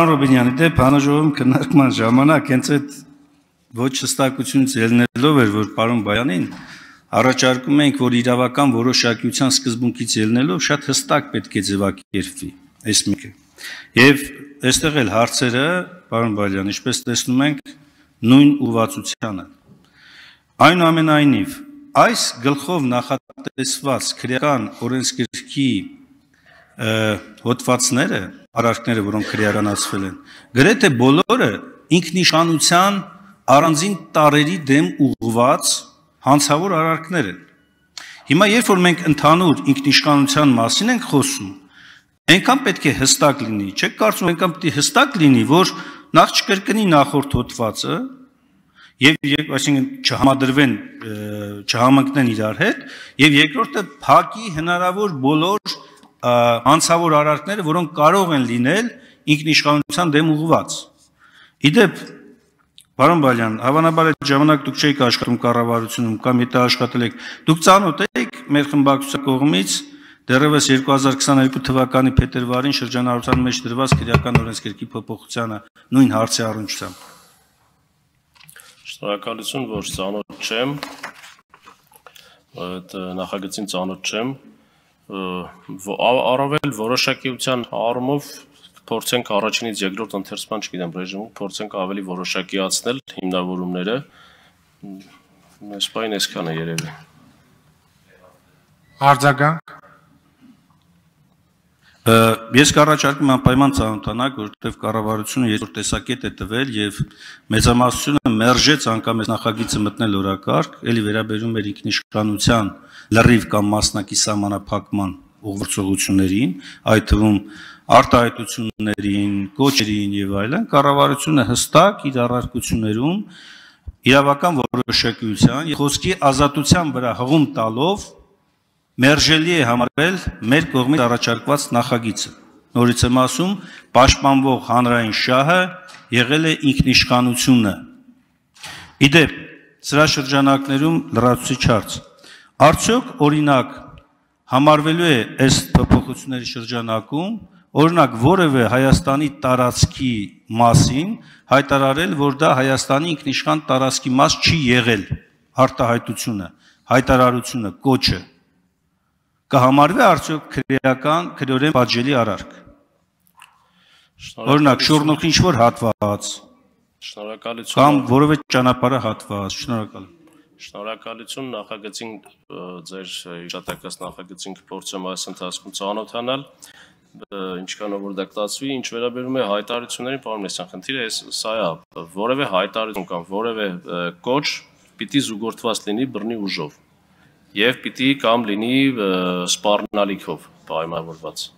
Պարոն Ռոբինյանի դե բանաժողովում քննարկման ժամանակ հենց այդ ոչ հստակությունից ելնելով էր, որ պարոն Բայանին առաջարկում ենք, որ իրավական որոշակյության սկզբունքից ելնելով շատ հստակ պետք է ձևակերպվի այս մեկը։ Եվ այստեղ էլ հարցերը, պարոն Բայան, ինչպես տեսնում ենք, նույն ուղղվածությանը։ Այնուամենայնիվ, այս գլխով նախատեսված քրեական օրենսգրքի հոդվածները, արարքները, որոնք քրեարանացվել են, գրեթե բոլորը ինքնիշանության առանձին տարերի դեմ ուղղված հանցավոր արարքներ են։ Հիմա երբ որ մենք ընդհանուր ինքնիշխանության մասին ենք խոսում, այնքան պետք է հստակ լինի, չեք կարծում այնքան պետք է հստակ լինի, որ նախ չկրկնի նախորդ հոդվածը եւ այսինքն չհամադրվեն չհամընկնեն իրար հետ եւ երկրորդը փակի հնարավոր բոլոր անցավոր արարքները, որոնք կարող են լինել ինքնիշխանության դեմ ուղղված։ Իդեպ Պարոն Բալյան, հավանաբար այդ ժամանակ դուք չէիք աշխատում կառավարությունում կամ եթե աշխատել եք, դուք ծանոթ եք մեր խմբակցության կողմից դեռևս 2022 թվականի փետրվարին շրջանառության մեջ դրված քրեական օրենսգրքի փոփոխությանը նույն հարցի առնչությամբ։ Շնորհակալություն, որ ծանոթ չեմ։ Այդ նախագծին ծանոթ չեմ, առավել որոշակիության առումով փորձենք առաջինից երկրորդ ընթերցման, չգիտեմ, ռեժիմում փորձենք ավելի որոշակիացնել հիմնավորումները։ Այս բան այսքան է երևի։ Արձագանք Ես կառաջարկում եմ պայման ցանոթանալ, որովհետև կառավարությունը երկրորդ տեսակետ է տվել եւ մեծամասնությունը մերժեց անգամ այս նախագիծը մտնել օրակարգ, ելի վերաբերում էր ինքնիշխանության լրիվ կամ մասնակի համանախապակման ուղղորդություններին, այդ թվում արտահայտություններին, կոչերին եւ այլն, կառավարությունը հստակ իր առարկություններում իրավական որոշակյության եւ խոսքի ազատության վրա հղում տալով մերժելի է համարել մեր կողմից առաջարկված նախագիծը։ Նորից եմ ասում, պաշտպանվող հանրային շահը եղել է ինքնիշխանությունը։ Իդեպ, սրա շրջանակներում լրացուցիչ հարց։ Արդյոք օրինակ համարվելու է այս փոփոխությունների շրջանակում օրինակ որևէ Հայաստանի տարածքի մասին հայտարարել, որ դա Հայաստանի ինքնիշխան տարածքի մաս չի եղել, արտահայտությունը, հայտարարությունը, կոչը կհամարվի արդյոք քրեական քրորեն պատժելի արարք։ Օրինակ շուրնուք ինչ որ հատված։ Շնորհակալություն։ Կամ որևէ ճանապարհը հատված։ Շնորհակալություն։ Շնորհակալություն նախագծին ձեր հիշատակած նախագծին կփորձեմ այս ընթացքում ծանոթանալ ինչքանով որ դա կտածվի, ինչ վերաբերում է հայտարարություններին, պարոն Մեսյան, խնդիրը էս սա է, որևէ հայտարարություն կամ որևէ կոչ պիտի զուգորդված լինի բռնի ուժով եւ պիտի կամ լինի սպառնալիքով պայմանավորված։